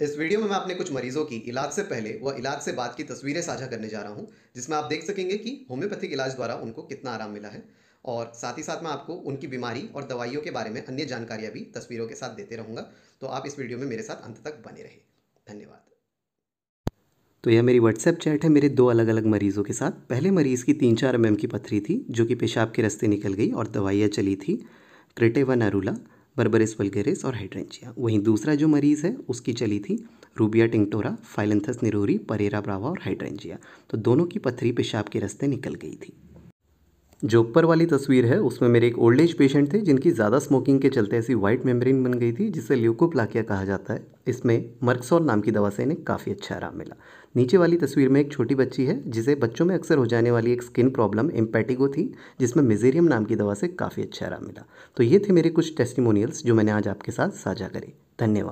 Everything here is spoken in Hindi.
इस वीडियो में मैं अपने कुछ मरीजों की इलाज से पहले व इलाज से बाद की तस्वीरें साझा करने जा रहा हूं जिसमें आप देख सकेंगे कि होम्योपैथिक इलाज द्वारा उनको कितना आराम मिला है और साथ ही साथ मैं आपको उनकी बीमारी और दवाइयों के बारे में अन्य जानकारियां भी तस्वीरों के साथ देते रहूँगा तो आप इस वीडियो में मेरे साथ अंत तक बने रहे धन्यवाद तो यह मेरी व्हाट्सएप चैट है मेरे दो अलग अलग मरीज़ों के साथ पहले मरीज़ की तीन चार एम की पथरी थी जो कि पेशाब के रस्ते निकल गई और दवाइयाँ चली थी क्रिटेवा नरूला बर्बरिस वलगेरिस और हाइड्रेंजिया वहीं दूसरा जो मरीज़ है उसकी चली थी Rubia tinctorum Phyllanthus niruri Pareira brava और हाइड्रेंजिया तो दोनों की पथरी पेशाब के रस्ते निकल गई थी जो ऊपर वाली तस्वीर है उसमें मेरे एक ओल्ड एज पेशेंट थे जिनकी ज़्यादा स्मोकिंग के चलते ऐसी वाइट मेम्ब्रेन बन गई थी जिसे ल्यूकोप्लाकिया कहा जाता है इसमें मर्कसॉल नाम की दवा से इन्हें काफ़ी अच्छा आराम मिला नीचे वाली तस्वीर में एक छोटी बच्ची है जिसे बच्चों में अक्सर हो जाने वाली एक स्किन प्रॉब्लम एम्पैटिगो थी जिसमें मिजेरियम नाम की दवा से काफ़ी अच्छा आराम मिला तो ये थे मेरे कुछ टेस्टिमोनियल्स जो मैंने आज आपके साथ साझा करे धन्यवाद